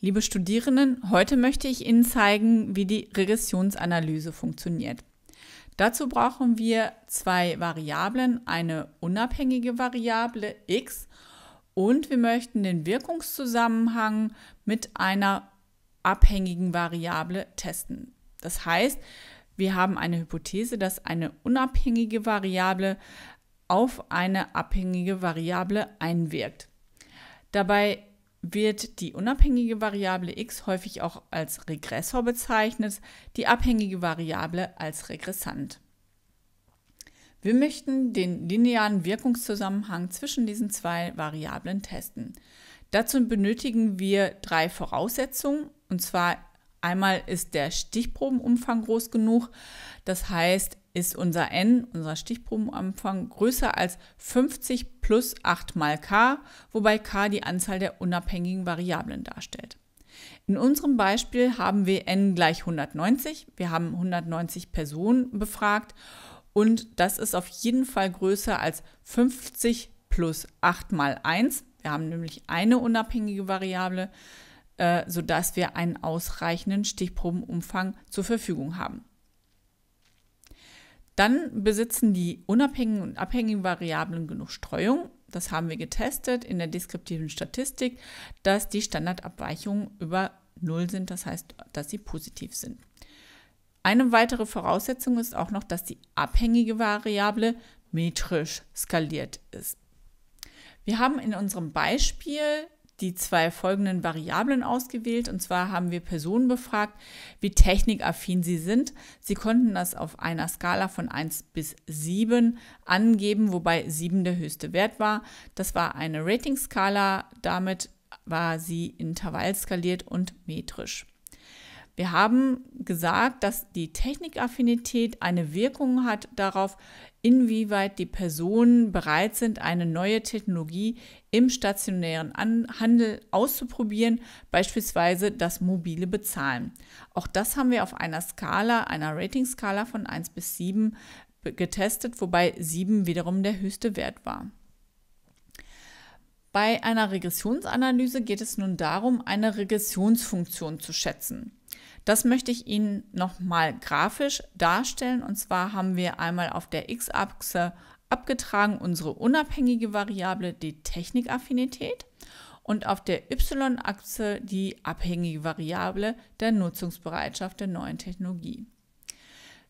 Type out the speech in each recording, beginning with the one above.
Liebe Studierenden, heute möchte ich Ihnen zeigen, wie die Regressionsanalyse funktioniert. Dazu brauchen wir zwei Variablen, eine unabhängige Variable x und wir möchten den Wirkungszusammenhang mit einer abhängigen Variable testen. Das heißt, wir haben eine Hypothese, dass eine unabhängige Variable auf eine abhängige Variable einwirkt. Dabei wird die unabhängige Variable x häufig auch als Regressor bezeichnet, die abhängige Variable als Regressant. Wir möchten den linearen Wirkungszusammenhang zwischen diesen zwei Variablen testen. Dazu benötigen wir drei Voraussetzungen, und zwar einmal ist der Stichprobenumfang groß genug, das heißt, ist unser n, unser Stichprobenumfang, größer als 50 plus 8 mal k, wobei k die Anzahl der unabhängigen Variablen darstellt. In unserem Beispiel haben wir n gleich 190. Wir haben 190 Personen befragt und das ist auf jeden Fall größer als 50 plus 8 mal 1. Wir haben nämlich eine unabhängige Variable, äh, sodass wir einen ausreichenden Stichprobenumfang zur Verfügung haben. Dann besitzen die unabhängigen und abhängigen Variablen genug Streuung. Das haben wir getestet in der deskriptiven Statistik, dass die Standardabweichungen über 0 sind, das heißt, dass sie positiv sind. Eine weitere Voraussetzung ist auch noch, dass die abhängige Variable metrisch skaliert ist. Wir haben in unserem Beispiel die zwei folgenden Variablen ausgewählt. Und zwar haben wir Personen befragt, wie technikaffin sie sind. Sie konnten das auf einer Skala von 1 bis 7 angeben, wobei 7 der höchste Wert war. Das war eine Ratingskala. Damit war sie intervallskaliert und metrisch. Wir haben gesagt, dass die Technikaffinität eine Wirkung hat darauf, inwieweit die Personen bereit sind, eine neue Technologie im stationären Handel auszuprobieren, beispielsweise das mobile Bezahlen. Auch das haben wir auf einer Skala, einer Ratingskala von 1 bis 7 getestet, wobei 7 wiederum der höchste Wert war. Bei einer Regressionsanalyse geht es nun darum, eine Regressionsfunktion zu schätzen. Das möchte ich Ihnen nochmal grafisch darstellen. Und zwar haben wir einmal auf der x-Achse abgetragen unsere unabhängige Variable, die Technikaffinität, und auf der y-Achse die abhängige Variable der Nutzungsbereitschaft der neuen Technologie.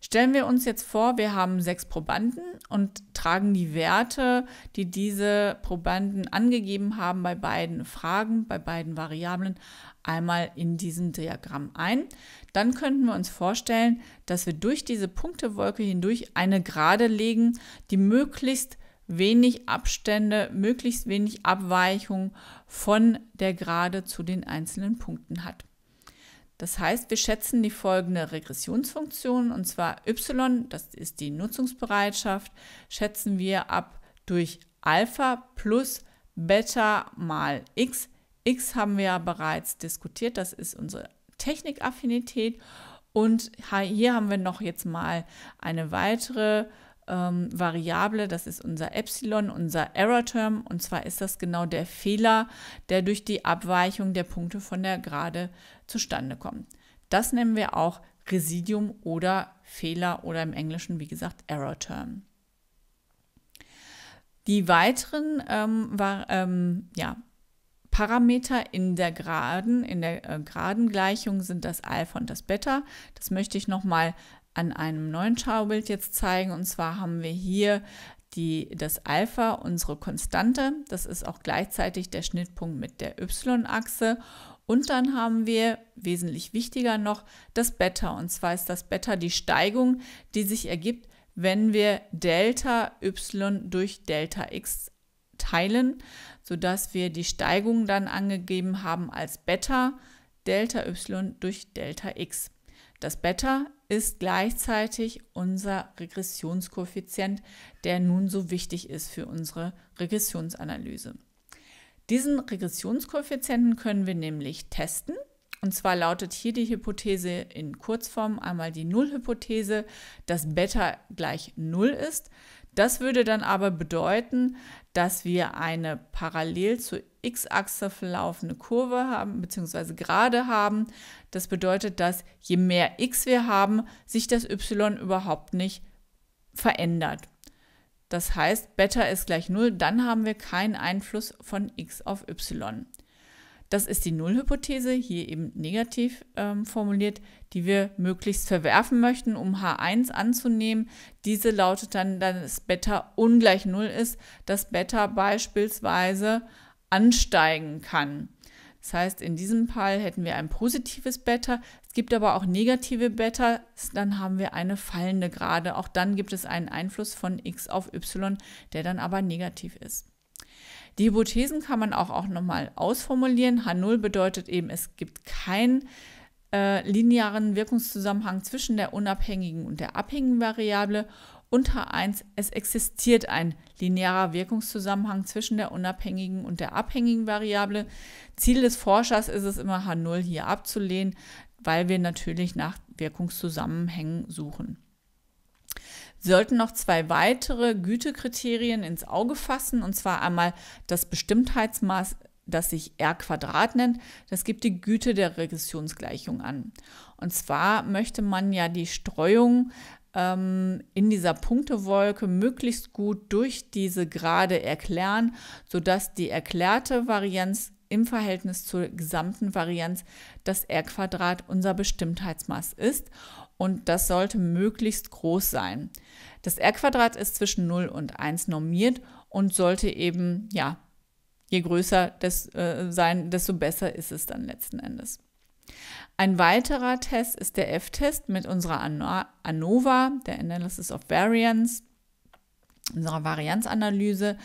Stellen wir uns jetzt vor, wir haben sechs Probanden und tragen die Werte, die diese Probanden angegeben haben bei beiden Fragen, bei beiden Variablen, einmal in diesem Diagramm ein. Dann könnten wir uns vorstellen, dass wir durch diese Punktewolke hindurch eine Gerade legen, die möglichst wenig Abstände, möglichst wenig Abweichung von der Gerade zu den einzelnen Punkten hat. Das heißt, wir schätzen die folgende Regressionsfunktion, und zwar y, das ist die Nutzungsbereitschaft, schätzen wir ab durch Alpha plus Beta mal x. x haben wir ja bereits diskutiert, das ist unsere Technikaffinität. Und hier haben wir noch jetzt mal eine weitere äh, ähm, Variable, das ist unser Epsilon, unser Error-Term. Und zwar ist das genau der Fehler, der durch die Abweichung der Punkte von der Gerade zustande kommt. Das nennen wir auch Residium oder Fehler oder im Englischen, wie gesagt, Error-Term. Die weiteren ähm, war, ähm, ja, Parameter in der Geraden, in der äh, Geraden sind das Alpha und das Beta. Das möchte ich nochmal an einem neuen Schaubild jetzt zeigen. Und zwar haben wir hier die, das Alpha, unsere Konstante. Das ist auch gleichzeitig der Schnittpunkt mit der Y-Achse. Und dann haben wir, wesentlich wichtiger noch, das Beta. Und zwar ist das Beta die Steigung, die sich ergibt, wenn wir Delta Y durch Delta X teilen, sodass wir die Steigung dann angegeben haben als Beta Delta Y durch Delta X. Das Beta ist gleichzeitig unser Regressionskoeffizient, der nun so wichtig ist für unsere Regressionsanalyse. Diesen Regressionskoeffizienten können wir nämlich testen. Und zwar lautet hier die Hypothese in Kurzform einmal die Nullhypothese, dass Beta gleich Null ist. Das würde dann aber bedeuten, dass wir eine parallel zur x-Achse verlaufende Kurve haben beziehungsweise gerade haben. Das bedeutet, dass je mehr x wir haben, sich das y überhaupt nicht verändert. Das heißt, Beta ist gleich 0, dann haben wir keinen Einfluss von x auf y. Das ist die Nullhypothese, hier eben negativ ähm, formuliert, die wir möglichst verwerfen möchten, um H1 anzunehmen. Diese lautet dann, dass Beta ungleich Null ist, dass Beta beispielsweise ansteigen kann. Das heißt, in diesem Fall hätten wir ein positives Beta. Es gibt aber auch negative Beta. Dann haben wir eine fallende Gerade. Auch dann gibt es einen Einfluss von x auf y, der dann aber negativ ist. Die Hypothesen kann man auch, auch nochmal ausformulieren. H0 bedeutet eben, es gibt keinen äh, linearen Wirkungszusammenhang zwischen der unabhängigen und der abhängigen Variable. Und H1, es existiert ein linearer Wirkungszusammenhang zwischen der unabhängigen und der abhängigen Variable. Ziel des Forschers ist es immer, H0 hier abzulehnen, weil wir natürlich nach Wirkungszusammenhängen suchen sollten noch zwei weitere Gütekriterien ins Auge fassen, und zwar einmal das Bestimmtheitsmaß, das sich R nennt. Das gibt die Güte der Regressionsgleichung an. Und zwar möchte man ja die Streuung ähm, in dieser Punktewolke möglichst gut durch diese Gerade erklären, sodass die erklärte Varianz im Verhältnis zur gesamten Varianz das R-Quadrat unser Bestimmtheitsmaß ist und das sollte möglichst groß sein. Das R-Quadrat ist zwischen 0 und 1 normiert und sollte eben, ja, je größer das äh, sein, desto besser ist es dann letzten Endes. Ein weiterer Test ist der F-Test mit unserer ANOVA, der Analysis of Variance, unserer Varianzanalyse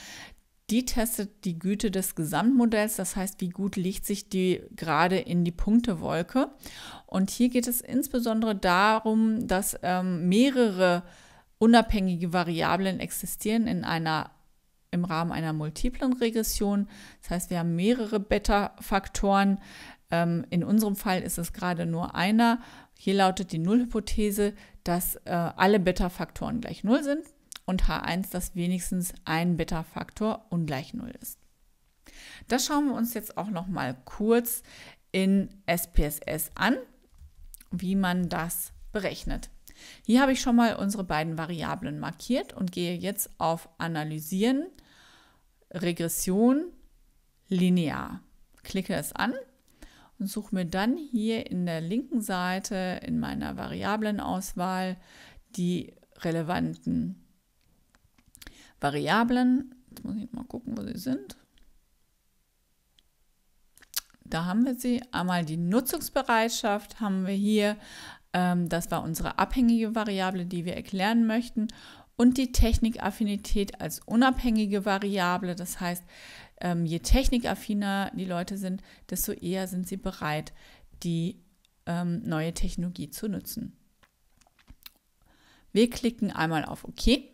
die testet die Güte des Gesamtmodells, das heißt, wie gut legt sich die gerade in die Punktewolke. Und hier geht es insbesondere darum, dass ähm, mehrere unabhängige Variablen existieren in einer im Rahmen einer multiplen Regression. Das heißt, wir haben mehrere Beta-Faktoren. Ähm, in unserem Fall ist es gerade nur einer. Hier lautet die Nullhypothese, dass äh, alle Beta-Faktoren gleich Null sind und H1, dass wenigstens ein Beta-Faktor ungleich 0 ist. Das schauen wir uns jetzt auch noch mal kurz in SPSS an, wie man das berechnet. Hier habe ich schon mal unsere beiden Variablen markiert und gehe jetzt auf Analysieren, Regression, Linear. Klicke es an und suche mir dann hier in der linken Seite in meiner Variablenauswahl die relevanten Variablen, jetzt muss ich mal gucken, wo sie sind. Da haben wir sie. Einmal die Nutzungsbereitschaft haben wir hier. Ähm, das war unsere abhängige Variable, die wir erklären möchten. Und die Technikaffinität als unabhängige Variable. Das heißt, ähm, je technikaffiner die Leute sind, desto eher sind sie bereit, die ähm, neue Technologie zu nutzen. Wir klicken einmal auf OK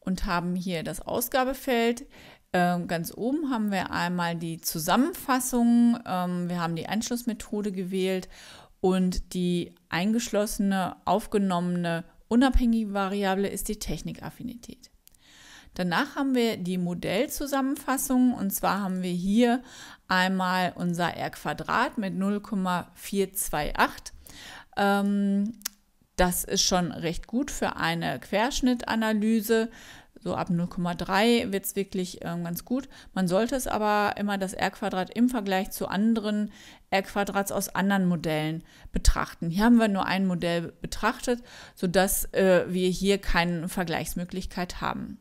und haben hier das Ausgabefeld. Ähm, ganz oben haben wir einmal die Zusammenfassung, ähm, wir haben die Anschlussmethode gewählt und die eingeschlossene, aufgenommene, unabhängige Variable ist die Technikaffinität. Danach haben wir die Modellzusammenfassung und zwar haben wir hier einmal unser R Quadrat mit 0,428. Das ist schon recht gut für eine Querschnittanalyse. So ab 0,3 wird es wirklich äh, ganz gut. Man sollte es aber immer das R-Quadrat im Vergleich zu anderen R-Quadrats aus anderen Modellen betrachten. Hier haben wir nur ein Modell betrachtet, sodass äh, wir hier keine Vergleichsmöglichkeit haben.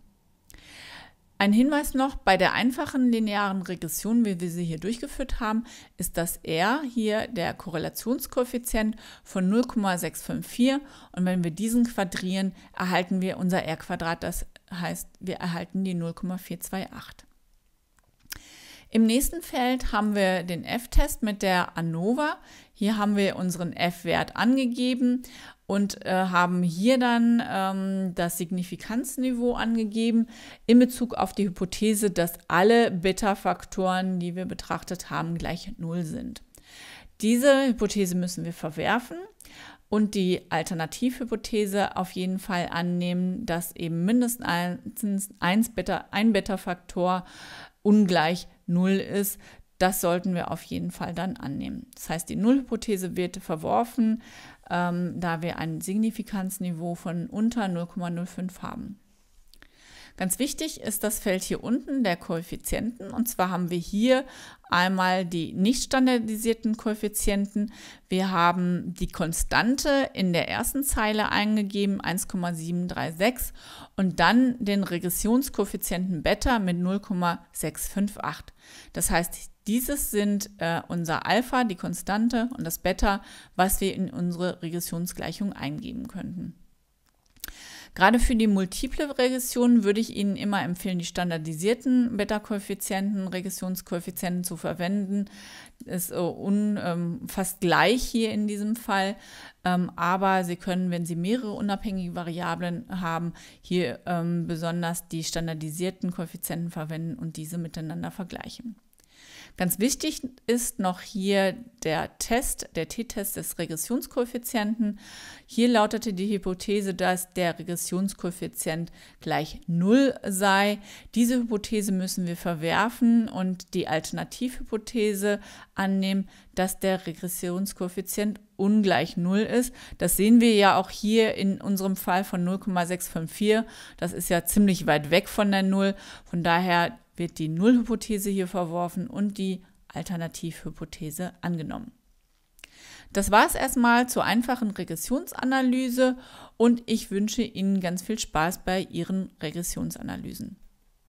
Ein Hinweis noch, bei der einfachen linearen Regression, wie wir sie hier durchgeführt haben, ist das R hier der Korrelationskoeffizient von 0,654 und wenn wir diesen quadrieren, erhalten wir unser R-Quadrat, das heißt, wir erhalten die 0,428. Im nächsten Feld haben wir den F-Test mit der ANOVA. Hier haben wir unseren F-Wert angegeben und äh, haben hier dann ähm, das Signifikanzniveau angegeben in Bezug auf die Hypothese, dass alle Beta-Faktoren, die wir betrachtet haben, gleich Null sind. Diese Hypothese müssen wir verwerfen und die Alternativhypothese auf jeden Fall annehmen, dass eben mindestens ein Beta-Faktor ungleich Null ist, das sollten wir auf jeden Fall dann annehmen. Das heißt, die Nullhypothese wird verworfen, ähm, da wir ein Signifikanzniveau von unter 0,05 haben. Ganz wichtig ist das Feld hier unten der Koeffizienten. Und zwar haben wir hier einmal die nicht standardisierten Koeffizienten. Wir haben die Konstante in der ersten Zeile eingegeben, 1,736. Und dann den Regressionskoeffizienten Beta mit 0,658. Das heißt, dieses sind äh, unser Alpha, die Konstante und das Beta, was wir in unsere Regressionsgleichung eingeben könnten. Gerade für die multiple Regression würde ich Ihnen immer empfehlen, die standardisierten Beta-Koeffizienten, Regressionskoeffizienten zu verwenden. Ist äh, un, ähm, fast gleich hier in diesem Fall. Ähm, aber Sie können, wenn Sie mehrere unabhängige Variablen haben, hier ähm, besonders die standardisierten Koeffizienten verwenden und diese miteinander vergleichen. Ganz wichtig ist noch hier der Test, der T-Test des Regressionskoeffizienten. Hier lautete die Hypothese, dass der Regressionskoeffizient gleich 0 sei. Diese Hypothese müssen wir verwerfen und die Alternativhypothese annehmen, dass der Regressionskoeffizient ungleich 0 ist. Das sehen wir ja auch hier in unserem Fall von 0,654. Das ist ja ziemlich weit weg von der 0. Von daher wird die Nullhypothese hier verworfen und die Alternativhypothese angenommen. Das war es erstmal zur einfachen Regressionsanalyse und ich wünsche Ihnen ganz viel Spaß bei Ihren Regressionsanalysen.